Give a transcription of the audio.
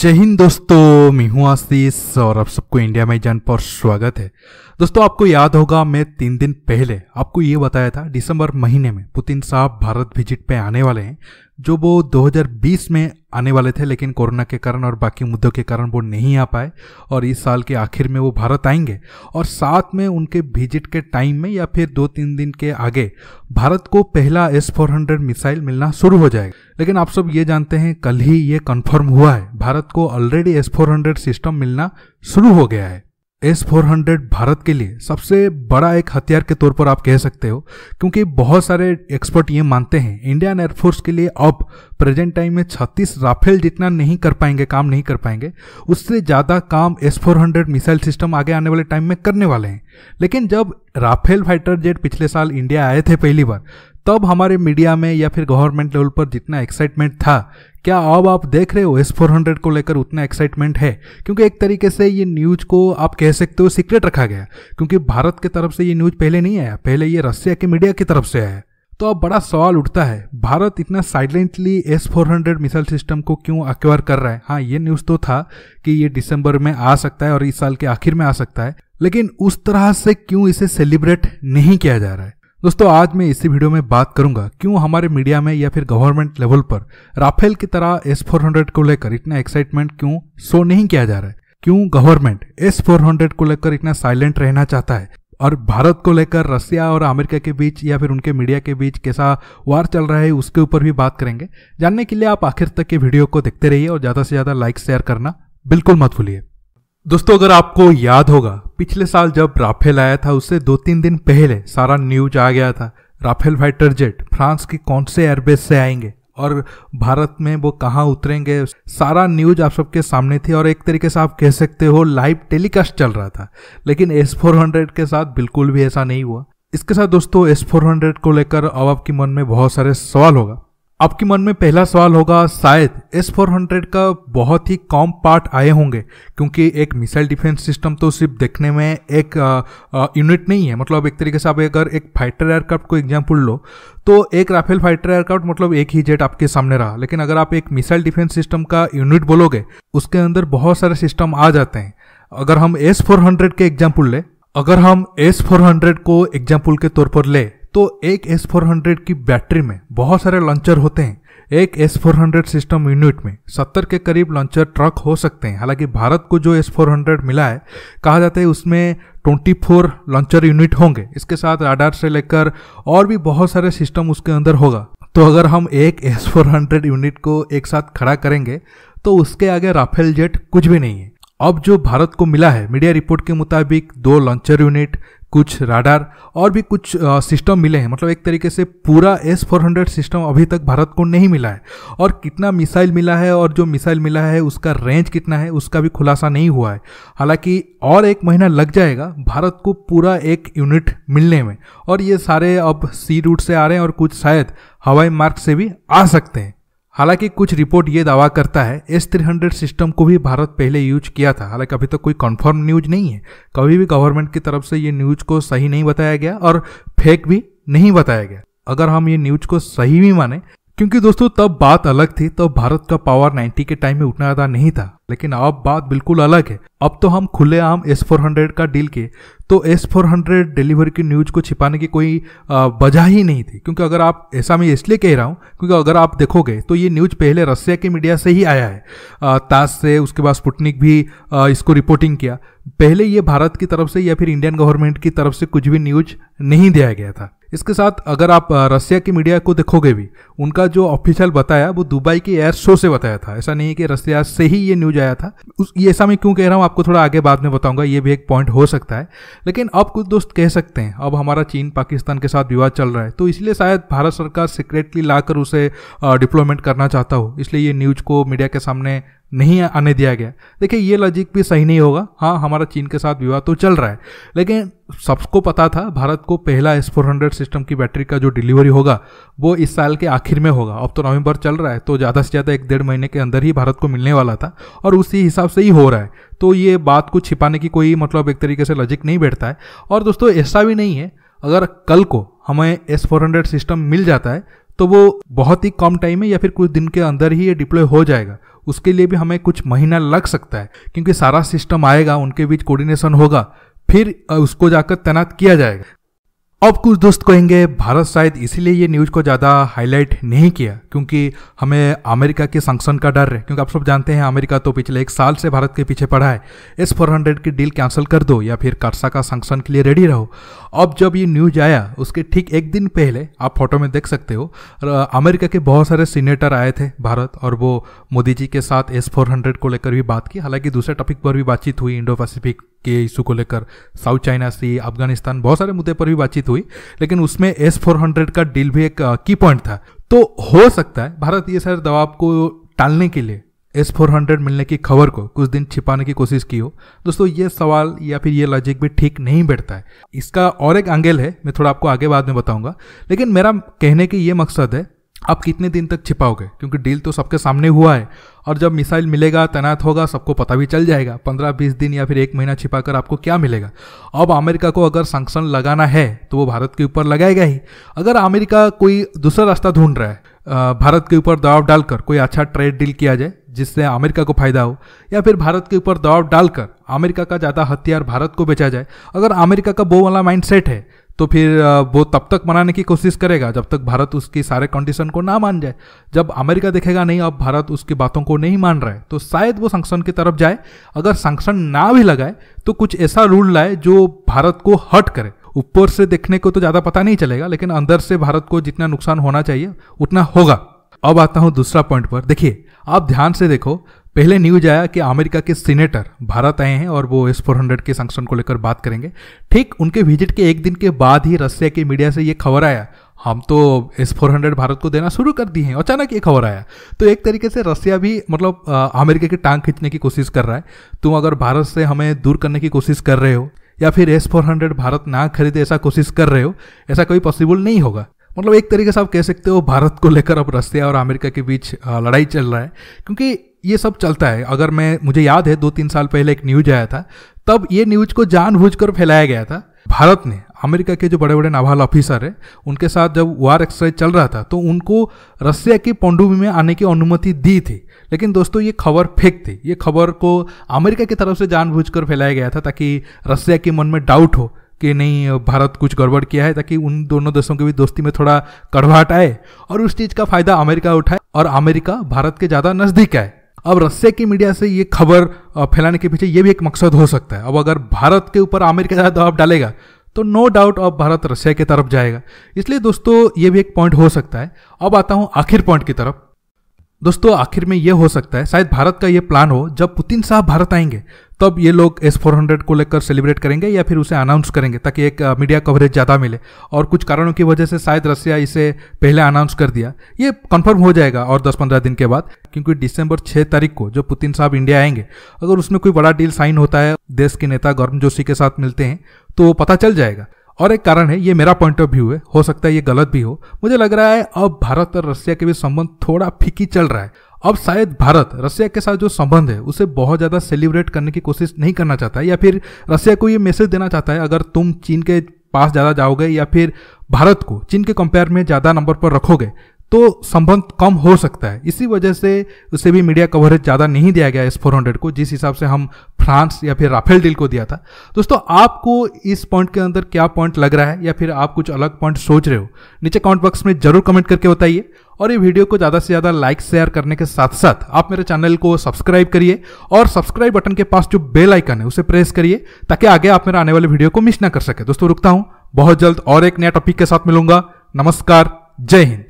जय हिंद दोस्तों मैं हूं आशीष और आप सबको इंडिया में जान पर स्वागत है दोस्तों आपको याद होगा मैं तीन दिन पहले आपको ये बताया था दिसंबर महीने में पुतिन साहब भारत विजिट पे आने वाले हैं जो वो 2020 में आने वाले थे लेकिन कोरोना के कारण और बाकी मुद्दों के कारण वो नहीं आ पाए और इस साल के आखिर में वो भारत आएंगे और साथ में उनके विजिट के टाइम में या फिर दो तीन दिन के आगे भारत को पहला एस फोर हंड्रेड मिसाइल मिलना शुरू हो जाएगा लेकिन आप सब ये जानते हैं कल ही ये कन्फर्म हुआ है भारत को already S four hundred system मिलना शुरू हो गया है एस फोर हंड्रेड भारत के लिए सबसे बड़ा एक हथियार के तौर पर आप कह सकते हो क्योंकि बहुत सारे एक्सपर्ट ये मानते हैं इंडियन एयरफोर्स के लिए अब प्रेजेंट टाइम में 36 राफेल जितना नहीं कर पाएंगे काम नहीं कर पाएंगे उससे ज़्यादा काम S four hundred missile system आगे आने वाले टाइम में करने वाले हैं लेकिन जब राफेल फाइटर जेट पिछले साल इंडिया आए थे पहली बार तब हमारे मीडिया में या फिर गवर्नमेंट लेवल पर जितना एक्साइटमेंट था क्या अब आप देख रहे हो एस फोर हंड्रेड को लेकर उतना एक्साइटमेंट है क्योंकि एक तरीके से ये न्यूज़ को आप कह सकते हो सीक्रेट रखा गया क्योंकि भारत की तरफ से ये न्यूज़ पहले नहीं आया पहले ये रशिया के मीडिया की तरफ से आया तो अब बड़ा सवाल उठता है भारत इतना silently S four hundred missile system को क्यों अक्वायर कर रहा है हाँ ये न्यूज़ तो था कि ये दिसंबर में आ सकता है और इस साल के आखिर में आ सकता है लेकिन उस तरह से क्यों इसे सेलिब्रेट नहीं किया जा रहा है दोस्तों आज मैं इसी वीडियो में बात करूंगा क्यों हमारे मीडिया में या फिर गवर्नमेंट लेवल पर राफेल की तरह एस फोर हंड्रेड को लेकर इतना एक्साइटमेंट क्यों शो नहीं किया जा रहा है क्यों गवर्नमेंट एस फोर हंड्रेड को लेकर इतना साइलेंट रहना चाहता है और भारत को लेकर रसिया और अमेरिका के बीच या फिर उनके मीडिया के बीच कैसा वार चल रहा है उसके ऊपर भी बात करेंगे जानने के लिए आप आखिर तक के वीडियो को देखते रहिए और ज़्यादा से ज़्यादा लाइक शेयर करना बिल्कुल मत भूलिए दोस्तों अगर आपको याद होगा पिछले साल जब राफेल आया था उससे दो तीन दिन पहले सारा न्यूज आ गया था राफेल फाइटर जेट फ्रांस की कौन से एयरबेस से आएंगे और भारत में वो कहाँ उतरेंगे सारा न्यूज आप सबके सामने थी और एक तरीके से आप कह सकते हो लाइव टेलीकास्ट चल रहा था लेकिन एस फोर हंड्रेड के साथ बिल्कुल भी ऐसा नहीं हुआ इसके साथ दोस्तों एस फोर हंड्रेड को लेकर अब आपके मन में बहुत सारे सवाल होगा आपके मन में पहला सवाल होगा शायद एस फोर हंड्रेड का बहुत ही कॉम पार्ट आए होंगे क्योंकि एक मिसाइल डिफेंस सिस्टम तो सिर्फ देखने में एक यूनिट नहीं है मतलब एक तरीके से आप अगर एक फाइटर एयरक्राफ्ट को एग्जाम्पल लो तो एक राफेल फाइटर एयरक्राफ्ट मतलब एक ही जेट आपके सामने रहा लेकिन अगर आप एक मिसाइल डिफेंस सिस्टम का यूनिट बोलोगे उसके अंदर बहुत सारे सिस्टम आ जाते हैं अगर हम एस फोर हंड्रेड के एग्जाम्पल लें अगर हम एस फोर हंड्रेड को एग्जाम्पल के तौर पर लें तो एक एस फोर हंड्रेड की बैटरी में बहुत सारे लॉन्चर होते हैं एक S four hundred system unit में सत्तर के करीब लॉन्चर ट्रक हो सकते हैं हालांकि भारत को जो एस फोर हंड्रेड मिला है कहा जाता है उसमें ट्वेंटी फोर लॉन्चर यूनिट होंगे इसके साथ आडार से लेकर और भी बहुत सारे सिस्टम उसके अंदर होगा तो अगर हम एक एस फोर हंड्रेड यूनिट को एक साथ खड़ा करेंगे तो उसके आगे राफेल जेट कुछ भी नहीं है अब जो भारत को मिला है मीडिया रिपोर्ट के मुताबिक दो लॉन्चर यूनिट कुछ राडार और भी कुछ सिस्टम मिले हैं मतलब एक तरीके से पूरा एस फोर हंड्रेड सिस्टम अभी तक भारत को नहीं मिला है और कितना मिसाइल मिला है और जो मिसाइल मिला है उसका रेंज कितना है उसका भी खुलासा नहीं हुआ है हालांकि और एक महीना लग जाएगा भारत को पूरा एक यूनिट मिलने में और ये सारे अब सी रूट से आ रहे हैं और कुछ शायद हवाई मार्ग से भी आ सकते हैं हालांकि कुछ रिपोर्ट ये दावा करता है एस थ्री हंड्रेड सिस्टम को भी भारत पहले यूज किया था हालांकि अभी तक तो कोई कन्फर्म न्यूज नहीं है कभी भी गवर्नमेंट की तरफ से ये न्यूज को सही नहीं बताया गया और फेक भी नहीं बताया गया अगर हम ये न्यूज को सही भी माने क्योंकि दोस्तों तब बात अलग थी तब भारत का पावर 90 के टाइम में उतना ज्यादा नहीं था लेकिन अब बात बिल्कुल अलग है अब तो हम खुलेआम हंड्रेड का डील के तो एस हंड्रेड डिलीवरी की न्यूज को छिपाने की कोई वजह ही नहीं थी क्योंकि अगर आप ऐसा मैं इसलिए कह रहा हूँ क्योंकि अगर आप देखोगे तो ये न्यूज पहले रसिया के मीडिया से ही आया है ताज से उसके बाद स्पुटनिक भी इसको रिपोर्टिंग किया पहले ये भारत की तरफ से या फिर इंडियन गवर्नमेंट की तरफ से कुछ भी न्यूज नहीं दिया गया था इसके साथ अगर आप रसिया की मीडिया को देखोगे भी उनका जो ऑफिशियल बताया वो दुबई के एयर शो से बताया था ऐसा नहीं है कि रसिया से ही ये न्यूज आया था उस ये ऐसा मैं क्यों कह रहा हूँ आपको थोड़ा आगे बाद में बताऊंगा ये भी एक पॉइंट हो सकता है लेकिन अब कुछ दोस्त कह सकते हैं अब हमारा चीन पाकिस्तान के साथ विवाद चल रहा है तो इसलिए शायद भारत सरकार सीक्रेटली लाकर उसे डिप्लॉयमेंट करना चाहता हो इसलिए ये न्यूज को मीडिया के सामने नहीं आने दिया गया देखिए ये लॉजिक भी सही नहीं होगा हाँ हमारा चीन के साथ विवाद तो चल रहा है लेकिन सबको पता था भारत को पहला एस फोर हंड्रेड सिस्टम की बैटरी का जो डिलीवरी होगा वो इस साल के आखिर में होगा अब तो नवंबर चल रहा है तो ज़्यादा से ज़्यादा एक डेढ़ महीने के अंदर ही भारत को मिलने वाला था और उसी हिसाब से ही हो रहा है तो ये बात को छिपाने की कोई मतलब एक तरीके से लॉजिक नहीं बैठता है और दोस्तों ऐसा भी नहीं है अगर कल को हमें एस फोर हंड्रेड सिस्टम मिल जाता है तो वो बहुत ही कम टाइम में या फिर कुछ दिन के अंदर ही ये डिप्लॉय हो जाएगा उसके लिए भी हमें कुछ महीना लग सकता है क्योंकि सारा सिस्टम आएगा उनके बीच कोऑर्डिनेशन होगा फिर उसको जाकर तैनात किया जाएगा अब कुछ दोस्त कहेंगे भारत शायद इसीलिए ये न्यूज़ को ज़्यादा हाईलाइट नहीं किया क्योंकि हमें अमेरिका के संक्शन का डर है क्योंकि आप सब जानते हैं अमेरिका तो पिछले एक साल से भारत के पीछे पड़ा है एस फोर हंड्रेड की डील कैंसिल कर दो या फिर कर्सा का संक्शन के लिए रेडी रहो अब जब ये न्यूज आया उसके ठीक एक दिन पहले आप फोटो में देख सकते हो अमेरिका के बहुत सारे सीनेटर आए थे भारत और वो मोदी जी के साथ एस फोर हंड्रेड को लेकर भी बात की हालांकि दूसरे टॉपिक पर भी बातचीत हुई इंडो पैसिफिक के इशू को लेकर साउथ चाइना सी अफगानिस्तान बहुत सारे मुद्दे पर भी बातचीत हुई लेकिन उसमें एस फोर हंड्रेड का डील भी एक की uh, पॉइंट था तो हो सकता है भारत ये सारे दबाव को टालने के लिए एस फोर हंड्रेड मिलने की खबर को कुछ दिन छिपाने की कोशिश की हो दोस्तों ये सवाल या फिर ये लॉजिक भी ठीक नहीं बैठता है इसका और एक एंगल है मैं थोड़ा आपको आगे बाद में बताऊंगा लेकिन मेरा कहने की ये मकसद है आप कितने दिन तक छिपाओगे क्योंकि डील तो सबके सामने हुआ है और जब मिसाइल मिलेगा तैनात होगा सबको पता भी चल जाएगा पंद्रह बीस दिन या फिर एक महीना छिपा कर आपको क्या मिलेगा अब अमेरिका को अगर संक्शन लगाना है तो वो भारत के ऊपर लगाएगा ही अगर अमेरिका कोई दूसरा रास्ता ढूंढ रहा है भारत के ऊपर दबाव डालकर कोई अच्छा ट्रेड डील किया जाए जिससे अमेरिका को फायदा हो या फिर भारत के ऊपर दबाव डालकर अमेरिका का ज़्यादा हथियार भारत को बेचा जाए अगर अमेरिका का वो वाला माइंड सेट है तो फिर वो तब तक मनाने की कोशिश करेगा जब तक भारत उसकी सारे कंडीशन को ना मान जाए जब अमेरिका देखेगा नहीं अब भारत उसकी बातों को नहीं मान रहा है तो शायद वो संक्शन की तरफ जाए अगर संक्शन ना भी लगाए तो कुछ ऐसा रूल लाए जो भारत को हट करे ऊपर से देखने को तो ज़्यादा पता नहीं चलेगा लेकिन अंदर से भारत को जितना नुकसान होना चाहिए उतना होगा अब आता हूँ दूसरा पॉइंट पर देखिए आप ध्यान से देखो पहले न्यूज आया कि अमेरिका के सीनेटर भारत आए हैं और वो एस फोर हंड्रेड के संक्षन को लेकर बात करेंगे ठीक उनके विजिट के एक दिन के बाद ही रसिया की मीडिया से ये खबर आया हम तो एस फोर हंड्रेड भारत को देना शुरू कर दिए हैं अचानक ये खबर आया तो एक तरीके से रसिया भी मतलब अमेरिका की टांग खींचने की कोशिश कर रहा है तुम अगर भारत से हमें दूर करने की कोशिश कर रहे हो या फिर एस फोर हंड्रेड भारत ना खरीदे ऐसा कोशिश कर रहे हो ऐसा कोई पॉसिबल नहीं होगा मतलब एक तरीके से आप कह सकते हो भारत को लेकर अब रसिया और अमेरिका के बीच लड़ाई चल रहा है क्योंकि ये सब चलता है अगर मैं मुझे याद है दो तीन साल पहले एक न्यूज आया था तब ये न्यूज को जानबूझकर फैलाया गया था भारत ने अमेरिका के जो बड़े बड़े नाभाल ऑफिसर हैं उनके साथ जब वार एक्सरसाइज चल रहा था तो उनको रसिया की पौंडुभी में आने की अनुमति दी थी लेकिन दोस्तों ये खबर फेक थी ये खबर को अमेरिका की तरफ से जानबूझकर फैलाया गया था ताकि रसिया के मन में डाउट हो कि नहीं भारत कुछ गड़बड़ किया है ताकि उन दोनों देशों के बीच दोस्ती में थोड़ा कड़वाहट आए और उस चीज़ का फायदा अमेरिका उठाए और अमेरिका भारत के ज़्यादा नज़दीक आए अब रस्से की मीडिया से ये खबर फैलाने के पीछे ये भी एक मकसद हो सकता है अब अगर भारत के ऊपर अमेरिका ज़्यादा दबाव डालेगा तो नो डाउट अब भारत रशिया की तरफ जाएगा इसलिए दोस्तों ये भी एक पॉइंट हो सकता है अब आता हूँ आखिर पॉइंट की तरफ दोस्तों आखिर में यह हो सकता है शायद भारत का यह प्लान हो जब पुतिन साहब भारत आएंगे तब ये लोग एस फोर हंड्रेड को लेकर सेलिब्रेट करेंगे या फिर उसे अनाउंस करेंगे ताकि एक मीडिया कवरेज ज़्यादा मिले और कुछ कारणों की वजह से शायद रसिया इसे पहले अनाउंस कर दिया ये कंफर्म हो जाएगा और दस पंद्रह दिन के बाद क्योंकि दिसंबर छः तारीख को जो पुतिन साहब इंडिया आएंगे अगर उसमें कोई बड़ा डील साइन होता है देश के नेता गौरम जोशी के साथ मिलते हैं तो पता चल जाएगा और एक कारण है ये मेरा पॉइंट ऑफ व्यू है हो सकता है ये गलत भी हो मुझे लग रहा है अब भारत और रसिया के बीच संबंध थोड़ा फीकी चल रहा है अब शायद भारत रशिया के साथ जो संबंध है उसे बहुत ज़्यादा सेलिब्रेट करने की कोशिश नहीं करना चाहता है या फिर रशिया को ये मैसेज देना चाहता है अगर तुम चीन के पास ज़्यादा जाओगे या फिर भारत को चीन के कंपेयर में ज़्यादा नंबर पर रखोगे तो संबंध कम हो सकता है इसी वजह से उसे भी मीडिया कवरेज ज़्यादा नहीं दिया गया एस फोर हंड्रेड को जिस हिसाब से हम फ्रांस या फिर राफेल डील को दिया था दोस्तों आपको इस पॉइंट के अंदर क्या पॉइंट लग रहा है या फिर आप कुछ अलग पॉइंट सोच रहे हो नीचे कमेंट बॉक्स में जरूर कमेंट करके बताइए और ये वीडियो को ज़्यादा से ज़्यादा लाइक शेयर करने के साथ साथ आप मेरे चैनल को सब्सक्राइब करिए और सब्सक्राइब बटन के पास जो बेल आइकन है उसे प्रेस करिए ताकि आगे आप मेरा आने वाले वीडियो को मिस ना कर सके दोस्तों रुकता हूँ बहुत जल्द और एक नया टॉपिक के साथ मिलूंगा नमस्कार जय हिंद